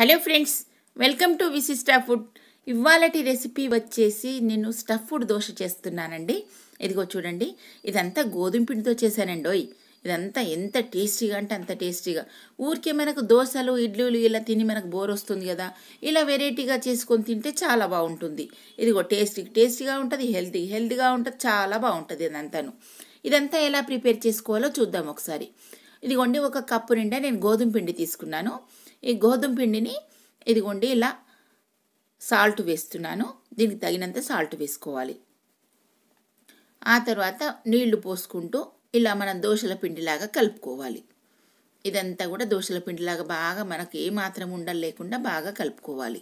hello friends welcome to Vishishta food ఇవాళటి recipe వచ్చేసి నేను స్టఫ్ ఫుడ్ దోశ చేస్తున్నానండి ఇదిగో చూడండి ఇదంతా గోధుమ పిండితో చేశానండి ఇదంతా ఎంత టేస్టీగా అంటే అంత టేస్టీగా ఊరికే మనకు దోశలు ఇడ్లీలు ఇలా తిని మనకు బోర్ వస్తుంది కదా ఇలా వెరైటీగా చేసుకొని తింటే చాలా బాగుంటుంది ఇదిగో టేస్టీ టేస్టీగా ఉంటుంది హెల్తీ హెల్తీగా ఉంటుంది చాలా బాగుంటుంది ఇదంతాను ఇదంతా ఎలా ప్రిపేర్ చేసుకోవాలో చూద్దాం ఒకసారి ఇదిగోండి ఒక కప్పు నిండా నేను గోధుమ పిండి తీసుకున్నాను ఈ గోధుమ పిండిని ఇదిగోండి ఇలా సాల్ట్ వేస్తున్నాను దీనికి తగినంత సాల్ట్ వేసుకోవాలి ఆ తర్వాత నీళ్లు పోసుకుంటూ ఇలా మనం దోశల పిండిలాగా కలుపుకోవాలి ఇదంతా కూడా దోశల పిండిలాగా బాగా మనకు ఏమాత్రం ఉండలు లేకుండా బాగా కలుపుకోవాలి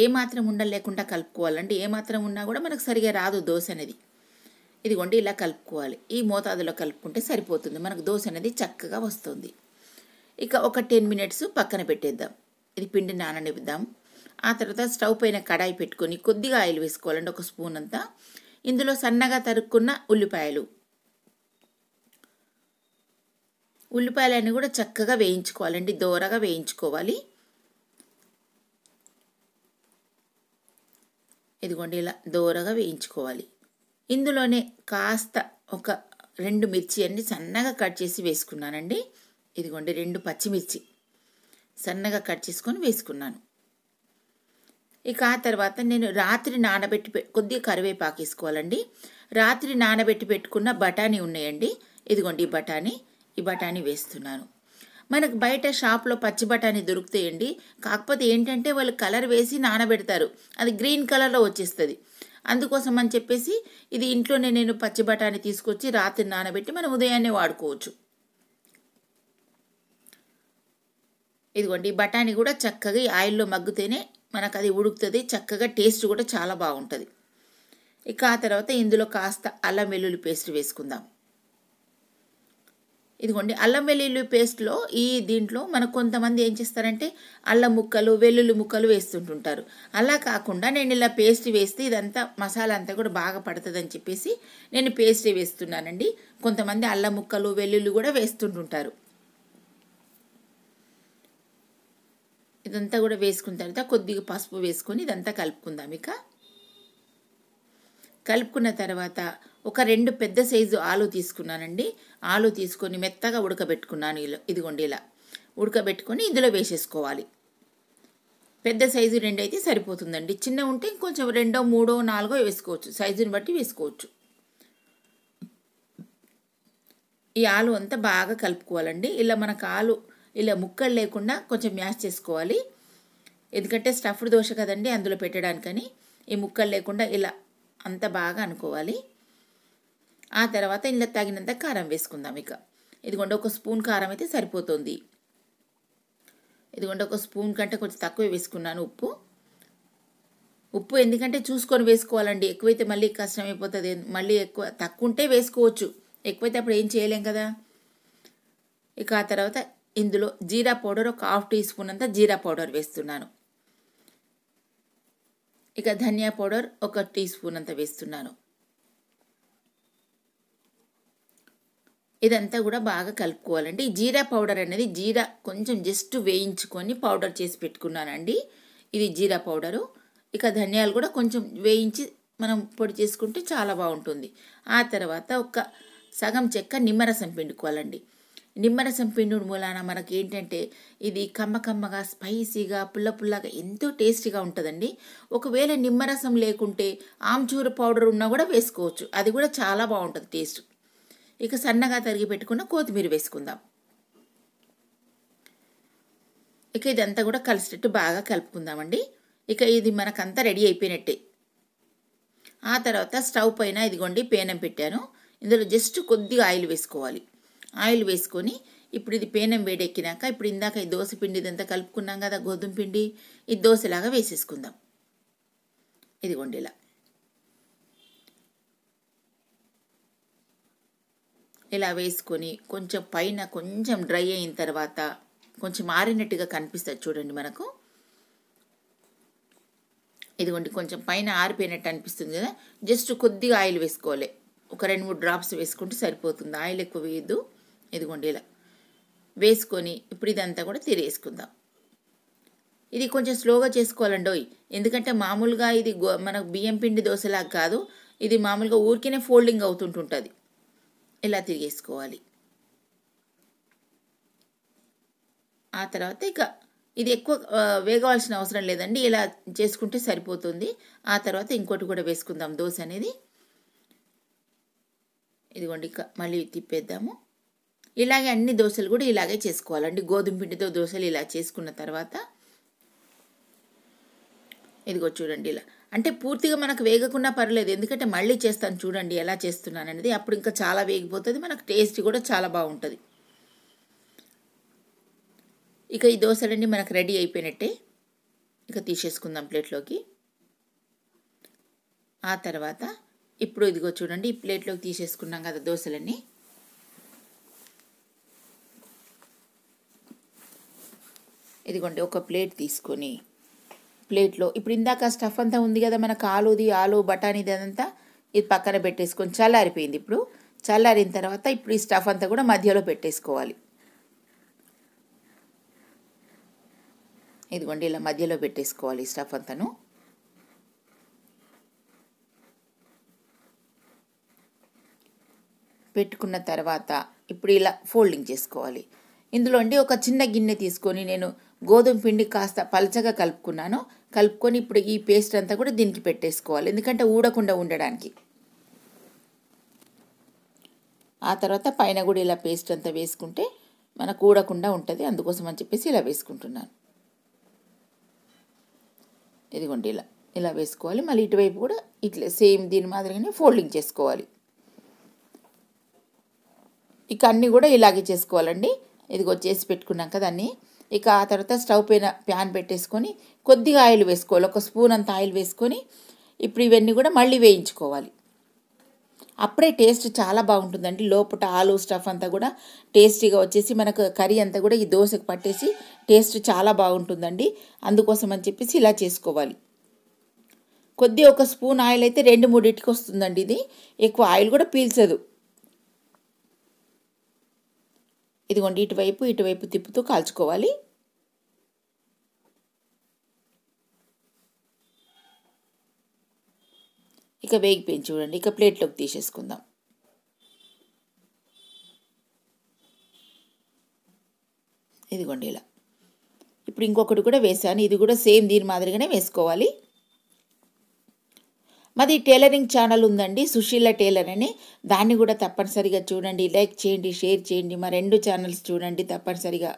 ఏ మాత్రం ఉండలు లేకుండా కలుపుకోవాలంటే ఏ మాత్రం ఉన్నా కూడా మనకు సరిగా రాదు దోశ అనేది ఇదిగోండి ఇలా కలుపుకోవాలి ఈ మోతాదులో కలుపుకుంటే సరిపోతుంది మనకు దోశ అనేది చక్కగా వస్తుంది ఇక ఒక టెన్ మినిట్స్ పక్కన పెట్టేద్దాం ఇది పిండి నాననివ్వుద్దాం ఆ తర్వాత స్టవ్ పైన కడాయి పెట్టుకొని కొద్దిగా ఆయిల్ వేసుకోవాలండి ఒక స్పూన్ అంతా ఇందులో సన్నగా తరుక్కున్న ఉల్లిపాయలు ఉల్లిపాయలన్నీ కూడా చక్కగా వేయించుకోవాలండి దోరగా వేయించుకోవాలి ఇదిగోండి ఇలా దోరగా వేయించుకోవాలి ఇందులోనే కాస్త ఒక రెండు మిర్చి అన్ని సన్నగా కట్ చేసి వేసుకున్నానండి ఇదిగోండి రెండు పచ్చిమిర్చి సన్నగా కట్ చేసుకొని వేసుకున్నాను ఇక ఆ తర్వాత నేను రాత్రి నానబెట్టి కొద్దిగా కరివేపాకు వేసుకోవాలండి రాత్రి నానబెట్టి పెట్టుకున్న బఠానీ ఉన్నాయండి ఇదిగోండి ఈ బఠానీ ఈ బఠానీ వేస్తున్నాను మనకు బయట షాప్లో పచ్చి బఠానీ దొరుకుతాయండి కాకపోతే ఏంటంటే వాళ్ళు కలర్ వేసి నానబెడతారు అది గ్రీన్ కలర్లో వచ్చేస్తుంది అందుకోసం అని చెప్పేసి ఇది ఇంట్లోనే నేను పచ్చి బఠానీ తీసుకొచ్చి రాత్రి నానబెట్టి మనం ఉదయాన్నే వాడుకోవచ్చు ఇదిగోండి బఠానీ కూడా చక్కగా ఈ ఆయిల్లో మగ్గుతేనే మనకు అది ఉడుకుతుంది చక్కగా టేస్ట్ కూడా చాలా బాగుంటుంది ఇక ఆ తర్వాత ఇందులో కాస్త అల్లం వెల్లుల్లి పేస్ట్ వేసుకుందాం ఇదిగోండి అల్లం వెల్లుల్లి పేస్ట్లో ఈ దీంట్లో మనకు కొంతమంది ఏం చేస్తారంటే అల్లం ముక్కలు వెల్లుల్లి ముక్కలు వేస్తుంటుంటారు అలా కాకుండా నేను ఇలా పేస్ట్ వేస్తే ఇదంతా మసాలా అంతా కూడా బాగా పడుతుందని చెప్పేసి నేను పేస్ట్ వేస్తున్నానండి కొంతమంది అల్లం ముక్కలు వెల్లుల్లి కూడా వేస్తుంటుంటారు ఇదంతా కూడా వేసుకున్న తర్వాత కొద్దిగా పసుపు వేసుకొని ఇదంతా కలుపుకుందాం ఇక కలుపుకున్న తర్వాత ఒక రెండు పెద్ద సైజు ఆలు తీసుకున్నానండి ఆలు తీసుకొని మెత్తగా ఉడకబెట్టుకున్నాను ఇలా ఇదిగోండి ఇలా ఉడకబెట్టుకొని ఇందులో వేసేసుకోవాలి పెద్ద సైజు రెండు అయితే సరిపోతుందండి చిన్న ఉంటే ఇంకొంచెం రెండో మూడో నాలుగో వేసుకోవచ్చు సైజుని బట్టి వేసుకోవచ్చు ఈ ఆలు అంతా బాగా కలుపుకోవాలండి ఇలా మనకు ఆలు ఇలా ముక్కలు లేకుండా కొంచెం మ్యాష్ చేసుకోవాలి ఎందుకంటే స్టఫ్డ్ దోశ కదండి అందులో పెట్టడానికని ఈ ముక్కలు లేకుండా ఇలా అంత బాగా అనుకోవాలి ఆ తర్వాత ఇందులో తగినంత కారం వేసుకుందాం ఇక ఇదిగోండి ఒక స్పూన్ కారం అయితే సరిపోతుంది ఇదిగోండి ఒక స్పూన్ కంటే కొంచెం తక్కువ వేసుకున్నాను ఉప్పు ఉప్పు ఎందుకంటే చూసుకొని వేసుకోవాలండి ఎక్కువైతే మళ్ళీ కష్టమైపోతుంది మళ్ళీ ఎక్కువ తక్కువ ఉంటే వేసుకోవచ్చు ఎక్కువైతే అప్పుడు ఏం చేయలేం కదా ఇక ఆ తర్వాత ఇందులో జీరా పౌడర్ ఒక హాఫ్ టీ స్పూన్ అంతా జీరా పౌడర్ వేస్తున్నాను ఇక ధనియా పౌడర్ ఒక టీ స్పూన్ అంత వేస్తున్నాను ఇదంతా కూడా బాగా కలుపుకోవాలండి జీరా పౌడర్ అనేది జీరా కొంచెం జస్ట్ వేయించుకొని పౌడర్ చేసి పెట్టుకున్నానండి ఇది జీరా పౌడరు ఇక ధనియాలు కూడా కొంచెం వేయించి మనం పొడి చేసుకుంటే చాలా బాగుంటుంది ఆ తర్వాత ఒక సగం చెక్క నిమ్మరసం పిండుకోవాలండి నిమ్మరసం పిండు మూలాన మనకి ఏంటంటే ఇది కమ్మకమ్మగా స్పైసీగా పుల్ల పుల్లగా ఎంతో టేస్టీగా ఉంటుందండి ఒకవేళ నిమ్మరసం లేకుంటే ఆమ్చూరు పౌడర్ ఉన్నా కూడా వేసుకోవచ్చు అది కూడా చాలా బాగుంటుంది టేస్ట్ ఇక సన్నగా తరిగి పెట్టుకున్న కొత్తిమీర వేసుకుందాం ఇక ఇదంతా కూడా కలిసేటట్టు బాగా కలుపుకుందామండి ఇక ఇది మనకంతా రెడీ అయిపోయినట్టే ఆ తర్వాత స్టవ్ పైన ఇదిగోండి పేనం పెట్టాను ఇందులో జస్ట్ కొద్దిగా ఆయిల్ వేసుకోవాలి ఆయిల్ వేసుకొని ఇప్పుడు ఇది పేనం వేడెక్కినాక ఇప్పుడు ఇందాక ఈ దోశ పిండి ఇదంతా కలుపుకున్నాం కదా గోధుమ పిండి ఈ దోశలాగా వేసేసుకుందాం ఇదిగోండి ఇలా ఇలా వేసుకొని కొంచెం పైన కొంచెం డ్రై అయిన తర్వాత కొంచెం ఆరినట్టుగా కనిపిస్తుంది చూడండి మనకు ఇదిగోండి కొంచెం పైన ఆరిపోయినట్టు అనిపిస్తుంది కదా జస్ట్ కొద్దిగా ఆయిల్ వేసుకోవాలి ఒక రెండు మూడు డ్రాప్స్ వేసుకుంటే సరిపోతుంది ఆయిల్ ఎక్కువ వేయద్దు ఇదిగోండి ఇలా వేసుకొని ఇప్పుడు ఇదంతా కూడా తీరేసుకుందాం ఇది కొంచెం స్లోగా చేసుకోవాలండి ఎందుకంటే మామూలుగా ఇది మన బియ్యం పిండి దోశలాగా కాదు ఇది మామూలుగా ఊరికేనే ఫోల్డింగ్ అవుతుంటుంటుంది ఇలా తిరిగేసుకోవాలి ఆ తర్వాత ఇక ఇది ఎక్కువ వేగవలసిన అవసరం లేదండి ఇలా చేసుకుంటే సరిపోతుంది ఆ తర్వాత ఇంకోటి కూడా వేసుకుందాం దోశ అనేది ఇదిగోండి ఇక మళ్ళీ తిప్పేద్దాము ఇలాగే అన్ని దోశలు కూడా ఇలాగే చేసుకోవాలండి గోధుమ పిండితో దోశలు ఇలా చేసుకున్న తర్వాత ఇదిగో చూడండి ఇలా అంటే పూర్తిగా మనకు వేగకున్నా పర్లేదు ఎందుకంటే మళ్ళీ చేస్తాను చూడండి ఎలా చేస్తున్నాను అనేది అప్పుడు ఇంకా చాలా వేగిపోతుంది మనకు టేస్ట్ కూడా చాలా బాగుంటుంది ఇక ఈ దోశలన్నీ మనకు రెడీ అయిపోయినట్టే ఇక తీసేసుకుందాం ప్లేట్లోకి ఆ తర్వాత ఇప్పుడు ఇదిగో చూడండి ఈ ప్లేట్లోకి తీసేసుకున్నాం కదా దోశలన్నీ ఇదిగోండి ఒక ప్లేట్ తీసుకొని ప్లేట్లో ఇప్పుడు ఇందాక స్టఫ్ అంతా ఉంది కదా మనకు ఆలుది ఆలు బఠానీది అదంతా ఇది పక్కన పెట్టేసుకొని చల్లారిపోయింది ఇప్పుడు చల్లారిన తర్వాత ఇప్పుడు ఈ స్టఫ్ అంతా కూడా మధ్యలో పెట్టేసుకోవాలి ఇదిగోండి ఇలా మధ్యలో పెట్టేసుకోవాలి ఈ స్టఫ్ అంతాను పెట్టుకున్న తర్వాత ఇప్పుడు ఇలా ఫోల్డింగ్ చేసుకోవాలి ఇందులో ఒక చిన్న గిన్నె తీసుకొని నేను గోధుమ పిండి కాస్త పలచగా కలుపుకున్నాను కలుపుకొని ఇప్పుడు ఈ పేస్ట్ అంతా కూడా దీనికి పెట్టేసుకోవాలి ఎందుకంటే ఊడకుండా ఉండడానికి ఆ తర్వాత పైన కూడా ఇలా పేస్ట్ అంతా వేసుకుంటే మనకు ఊడకుండా ఉంటుంది అందుకోసం అని చెప్పేసి ఇలా వేసుకుంటున్నాను ఇదిగోండి ఇలా ఇలా వేసుకోవాలి మళ్ళీ ఇటువైపు కూడా ఇట్లా సేమ్ దీని మాదిరిగానే ఫోల్డింగ్ చేసుకోవాలి ఇక అన్నీ కూడా ఇలాగే చేసుకోవాలండి ఇదిగో చేసి పెట్టుకున్నాం కదా అన్నీ ఇక ఆ తర్వాత స్టవ్ పైన ప్యాన్ పెట్టేసుకొని కొద్దిగా ఆయిల్ వేసుకోవాలి ఒక స్పూన్ అంత ఆయిల్ వేసుకొని ఇప్పుడు ఇవన్నీ కూడా మళ్ళీ వేయించుకోవాలి అప్పుడే టేస్ట్ చాలా బాగుంటుందండి లోపల ఆలు స్టఫ్ అంతా కూడా టేస్టీగా వచ్చేసి మనకు కర్రీ అంతా కూడా ఈ దోశకు పట్టేసి టేస్ట్ చాలా బాగుంటుందండి అందుకోసం అని చెప్పేసి ఇలా చేసుకోవాలి కొద్దిగా ఒక స్పూన్ ఆయిల్ అయితే రెండు మూడింటికి వస్తుందండి ఇది ఎక్కువ ఆయిల్ కూడా పీల్చదు ఇదిగోండి ఇటువైపు ఇటువైపు తిప్పుతూ కాల్చుకోవాలి ఇక వేగిపోయింది చూడండి ఇక ప్లేట్లోకి తీసేసుకుందాం ఇదిగోండి ఇలా ఇప్పుడు ఇంకొకటి కూడా వేసాను ఇది కూడా సేమ్ దీని మాదిరిగానే వేసుకోవాలి మాది టైలరింగ్ ఛానల్ ఉందండి సుశీల టైలర్ అని దాన్ని కూడా తప్పనిసరిగా చూడండి లైక్ చేయండి షేర్ చేయండి మా రెండు ఛానల్స్ చూడండి తప్పనిసరిగా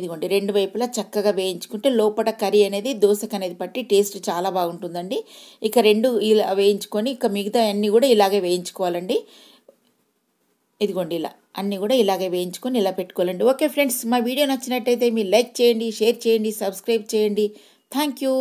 ఇదిగోండి రెండు వైపులా చక్కగా వేయించుకుంటే లోపల కర్రీ అనేది దోశకు అనేది పట్టి టేస్ట్ చాలా బాగుంటుందండి ఇక రెండు ఇలా వేయించుకొని ఇక మిగతా అన్నీ కూడా ఇలాగే వేయించుకోవాలండి ఇదిగోండి ఇలా అన్నీ కూడా ఇలాగే వేయించుకొని ఇలా పెట్టుకోవాలండి ఓకే ఫ్రెండ్స్ మా వీడియో నచ్చినట్టయితే మీరు లైక్ చేయండి షేర్ చేయండి సబ్స్క్రైబ్ చేయండి థ్యాంక్ యూ